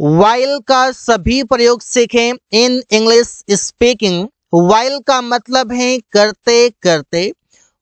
while का सभी प्रयोग सीखें इन इंग्लिश स्पीकिंग वाइल का मतलब है करते करते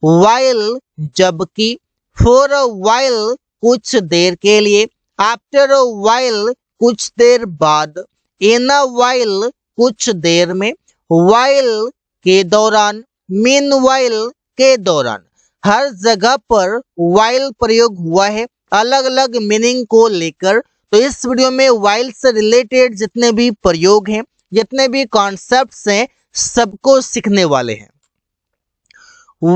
वाइल जबकि फॉर वाइल कुछ देर के लिए आफ्टर वाइल कुछ देर बाद इन अ वाइल कुछ देर में वाइल के दौरान मीन वाइल के दौरान हर जगह पर वाइल प्रयोग हुआ है अलग अलग मीनिंग को लेकर तो इस वीडियो में वाइल से रिलेटेड जितने भी प्रयोग हैं जितने भी कॉन्सेप्ट हैं सबको सीखने वाले हैं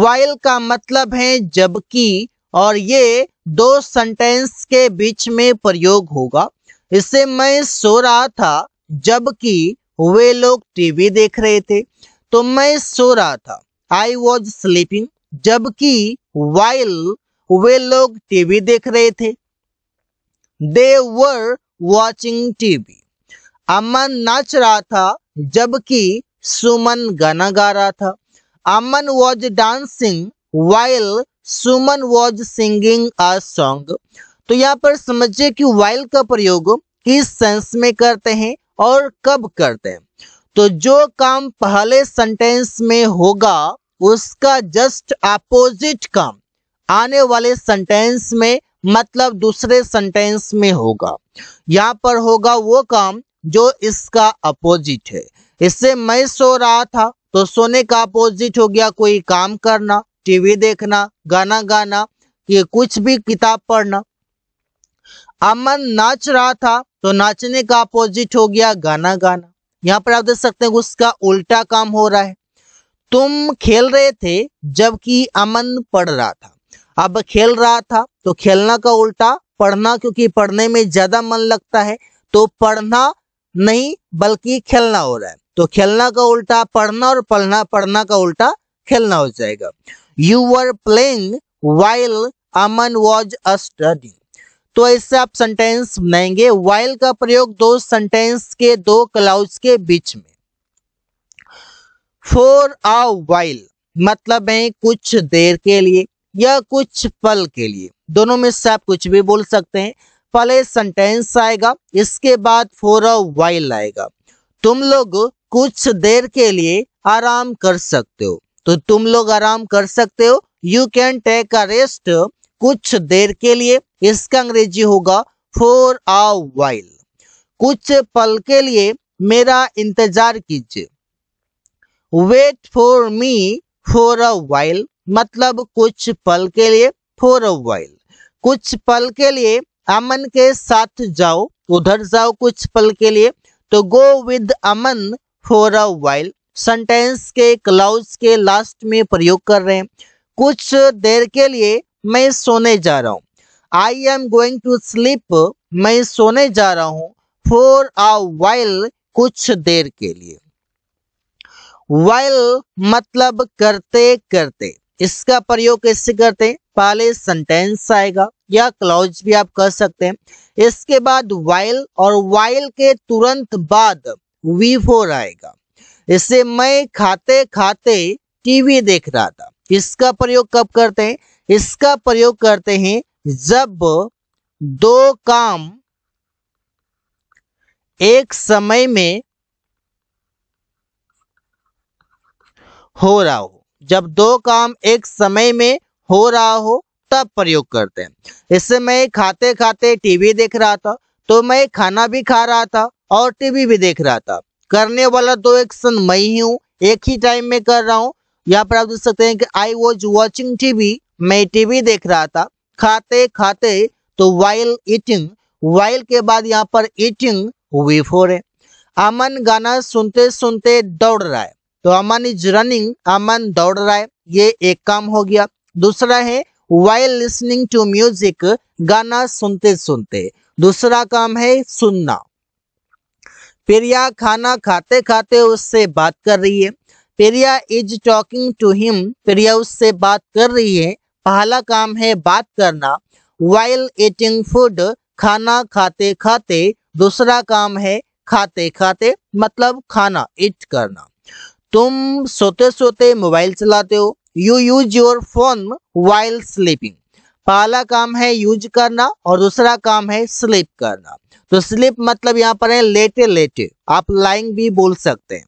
वाइल का मतलब है जबकि और ये दो सेंटेंस के बीच में प्रयोग होगा इससे मैं सो रहा था जबकि वे लोग टीवी देख रहे थे तो मैं सो रहा था आई वॉज स्लीपिंग जबकि वाइल वे लोग टीवी देख रहे थे दे वर वॉचिंग टीवी अमन नाच रहा था जबकि सुमन गाना गा रहा था Aman was dancing while Suman was singing a song तो यहाँ पर समझिए कि वाइल का प्रयोग किस सेंस में करते हैं और कब करते हैं तो जो काम पहले सेंटेंस में होगा उसका जस्ट अपोजिट काम आने वाले सेंटेंस में मतलब दूसरे सेंटेंस में होगा यहाँ पर होगा वो काम जो इसका अपोजिट है इससे मैं सो रहा था तो सोने का अपोजिट हो गया कोई काम करना टीवी देखना गाना गाना ये कुछ भी किताब पढ़ना अमन नाच रहा था तो नाचने का अपोजिट हो गया गाना गाना यहाँ पर आप देख सकते हैं उसका उल्टा काम हो रहा है तुम खेल रहे थे जबकि अमन पढ़ रहा था अब खेल रहा था तो खेलना का उल्टा पढ़ना क्योंकि पढ़ने में ज्यादा मन लगता है तो पढ़ना नहीं बल्कि खेलना हो रहा है तो खेलना का उल्टा पढ़ना और पढ़ना पढ़ना का उल्टा खेलना हो जाएगा you are playing while Aman was a study तो ऐसे आप सेंटेंस बनाएंगे वाइल का प्रयोग दो सेंटेंस के दो क्लाउज के बीच में फॉर अ वाइल मतलब है कुछ देर के लिए या कुछ पल के लिए दोनों में से आप कुछ भी बोल सकते हैं पहले सेंटेंस आएगा इसके बाद फोर अ वाइल आएगा तुम लोग कुछ देर के लिए आराम कर सकते हो तो तुम लोग आराम कर सकते हो you can take a rest कुछ देर के लिए इसका अंग्रेजी होगा फोर अ वाइल कुछ पल के लिए मेरा इंतजार कीजिए wait for me for a while मतलब कुछ पल के लिए फॉर अ वाइल कुछ पल के लिए अमन के साथ जाओ उधर जाओ कुछ पल के लिए तो go with Aman for a while sentence के क्लाउज के लास्ट में प्रयोग कर रहे हैं कुछ देर के लिए मैं सोने जा रहा हूँ I am going to sleep मैं सोने जा रहा हूँ फॉर अ वाइल कुछ देर के लिए वाइल मतलब करते करते इसका प्रयोग कैसे करते हैं पहले सेंटेंस आएगा या क्लॉज भी आप कर सकते हैं इसके बाद वाइल और वाइल के तुरंत बाद वी फोर आएगा इससे मैं खाते खाते टीवी देख रहा था इसका प्रयोग कब करते हैं इसका प्रयोग करते हैं जब दो काम एक समय में हो रहा हो जब दो काम एक समय में हो रहा हो तब प्रयोग करते हैं इससे मैं खाते खाते टीवी देख रहा था तो मैं खाना भी खा रहा था और टीवी भी देख रहा था करने वाला दो तो एक्शन मैं ही हूँ एक ही टाइम में कर रहा हूँ यहाँ पर आप देख सकते हैं कि आई वॉज वॉचिंग टीवी मैं टीवी देख रहा था खाते खाते तो वाइल ईटिंग वाइल के बाद यहाँ पर ईटिंग वी फोर है अमन गाना सुनते सुनते दौड़ रहा है तो अमन इज रनिंग अमन दौड़ रहा है ये एक काम हो गया दूसरा है वाइल लिसनिंग टू म्यूजिक गाना सुनते सुनते दूसरा काम है सुनना प्रिया खाना खाते खाते उससे बात कर रही है Priya is talking to him Priya उससे बात कर रही है पहला काम है बात करना वाइल ईटिंग फूड खाना खाते खाते दूसरा काम है खाते खाते मतलब खाना इट करना तुम सोते सोते मोबाइल चलाते हो you use your phone while sleeping पहला काम है यूज करना और दूसरा काम है स्लीप करना तो स्लीप मतलब यहाँ पर है लेटे लेटे आप लाइंग भी बोल सकते हैं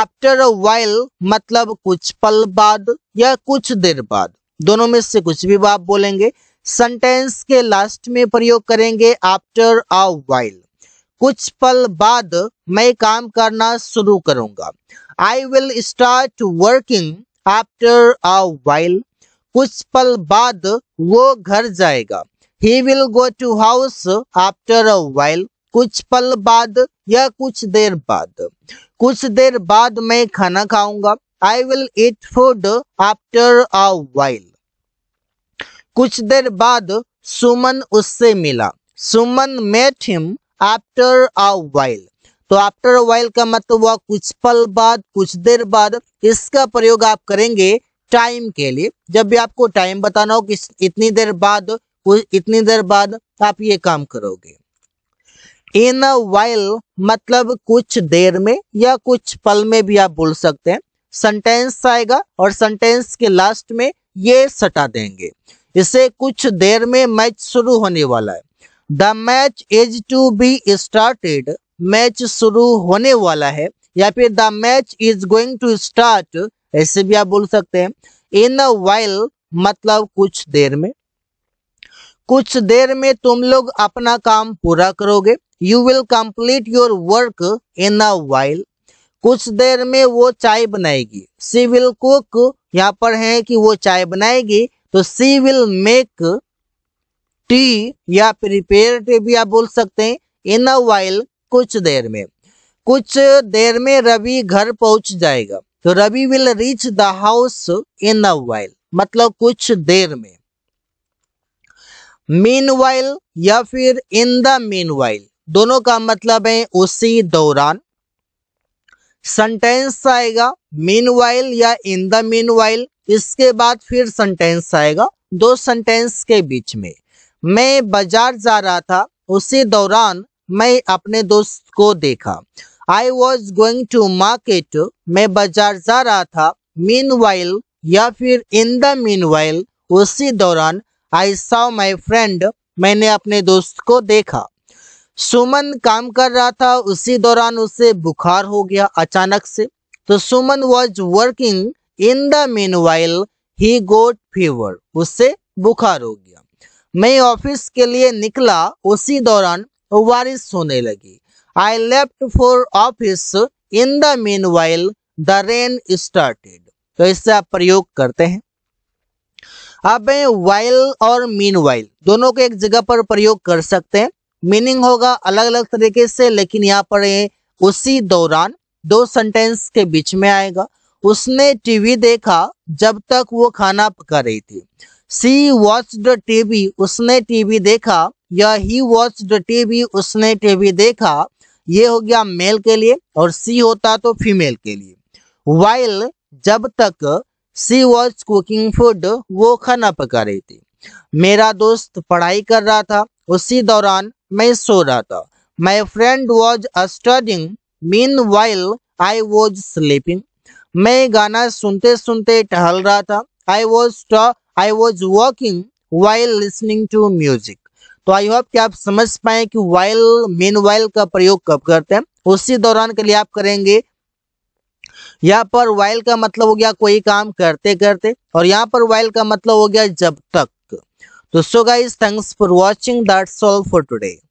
आफ्टर अ वाइल मतलब कुछ पल बाद या कुछ देर बाद दोनों में से कुछ भी आप बोलेंगे सेंटेंस के लास्ट में प्रयोग करेंगे आफ्टर अ वाइल कुछ पल बाद मैं काम करना शुरू करूंगा I will start working after a while कुछ पल बाद वो घर जाएगा he will go to house after a while कुछ पल बाद या कुछ देर बाद कुछ देर बाद मैं खाना खाऊंगा I will eat food after a while कुछ देर बाद सुमन उससे मिला Suman met him after a while तो आफ्टर अ वाइल का मतलब हुआ कुछ पल बाद कुछ देर बाद इसका प्रयोग आप करेंगे टाइम के लिए जब भी आपको टाइम बताना हो कि इतनी देर बाद इतनी देर बाद आप ये काम करोगे इन अ वाइल मतलब कुछ देर में या कुछ पल में भी आप बोल सकते हैं सेंटेंस आएगा और सेंटेंस के लास्ट में ये सटा देंगे इसे कुछ देर में मैच शुरू होने वाला है the match is to be started match शुरू होने वाला है या फिर the match is going to start ऐसे भी आप बोल सकते हैं इन अ वाइल मतलब कुछ देर में कुछ देर में तुम लोग अपना काम पूरा करोगे you will complete your work in a while कुछ देर में वो चाय बनाएगी सी विल कुक यहाँ पर है कि वो चाय बनाएगी तो सी विल मेक टी या प्रिपेयर टी भी आप बोल सकते हैं इन अ वाइल कुछ देर में कुछ देर में रवि घर पहुंच जाएगा तो Ravi will reach the house in a while मतलब कुछ देर में मीन वाइल या फिर इन द मीन वाइल दोनों का मतलब है उसी दौरान सेंटेंस आएगा मीन वाइल या इन द मीन वाइल इसके बाद फिर सेंटेंस आएगा दो सेंटेंस के बीच में मैं बाजार जा रहा था उसी दौरान मैं अपने दोस्त को देखा I was going to market मैं बाजार जा रहा था मीन वाइल या फिर इन द मीन वाइल उसी दौरान आई साव माई फ्रेंड मैंने अपने दोस्त को देखा सुमन काम कर रहा था उसी दौरान उसे बुखार हो गया अचानक से तो Suman was working in the meanwhile he got fever उससे बुखार हो गया मैं ऑफिस के लिए निकला उसी दौरान बारिश होने लगी I left for office in the meanwhile the rain started तो इससे आप प्रयोग करते हैं अब वाइल और मीन वाइल दोनों को एक जगह पर प्रयोग कर सकते हैं मीनिंग होगा अलग अलग तरीके से लेकिन यहाँ पर ये उसी दौरान दो सेंटेंस के बीच में आएगा उसने टीवी देखा जब तक वो खाना पका रही थी सी वॉच द टीवी उसने टीवी देखा या ही वॉच द टीवी उसने टीवी देखा ये हो गया मेल के लिए और सी होता तो फीमेल के लिए वाइल जब तक सी वॉच कुकिंग फूड वो खाना पका रही थी मेरा दोस्त पढ़ाई कर रहा था उसी दौरान मैं सो रहा था my friend was studying meanwhile I was sleeping मैं गाना सुनते सुनते टहल रहा था I was I was walking while listening to music तो आई होप कि आप समझ पाए कि वाइल मेन वाइल का प्रयोग कब करते हैं उसी दौरान के लिए आप करेंगे यहाँ पर वाइल का मतलब हो गया कोई काम करते करते और यहाँ पर वाइल का मतलब हो गया जब तक तो so guys thanks for watching that's all for today